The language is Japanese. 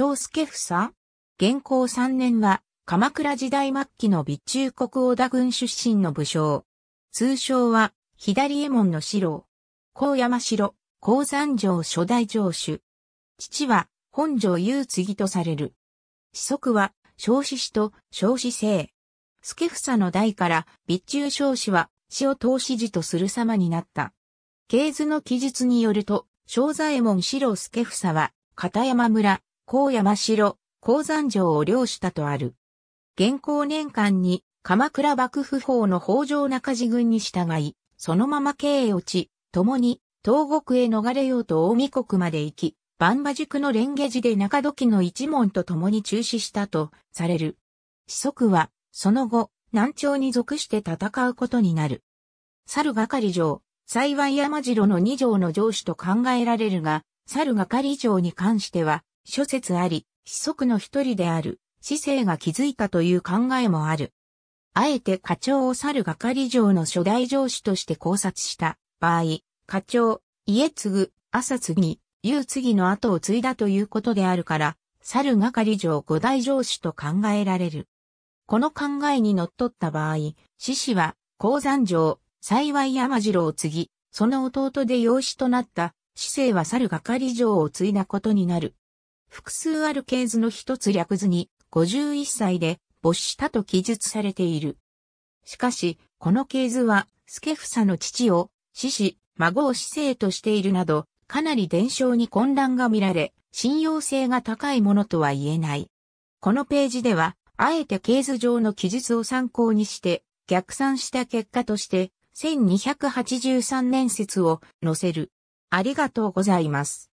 章介房元行三年は、鎌倉時代末期の備中国織田軍出身の武将。通称は、左衛門の四郎。高山城、高山城初代城主。父は、本城雄次とされる。子息は、少子氏と少子姓。助房の代から、備中少子は、死を投資時とする様になった。系図の記述によると、正左衛門四郎助房は、片山村、高山城、高山城を領したとある。現行年間に鎌倉幕府法の北条中寺軍に従い、そのまま経営落ち、共に東国へ逃れようと大御国まで行き、万馬塾の蓮華寺で中時の一門と共に中止したとされる。子息は、その後、南朝に属して戦うことになる。猿係城、幸い山城の二条の城主と考えられるが、猿係城に関しては、諸説あり、子息の一人である、市政が築いたという考えもある。あえて課長を去る係長の初代上司として考察した場合、課長、家継、ぐ、朝継、夕継の後を継いだということであるから、去る係長五代上司と考えられる。この考えに則っった場合、獅子は、鉱山城、幸い山城を継ぎ、その弟で養子となった、市政は去る係長を継いだことになる。複数ある系図の一つ略図に、51歳で没したと記述されている。しかし、この系図は、スケフサの父を、死死、孫を死生としているなど、かなり伝承に混乱が見られ、信用性が高いものとは言えない。このページでは、あえて系図上の記述を参考にして、逆算した結果として、1283年説を載せる。ありがとうございます。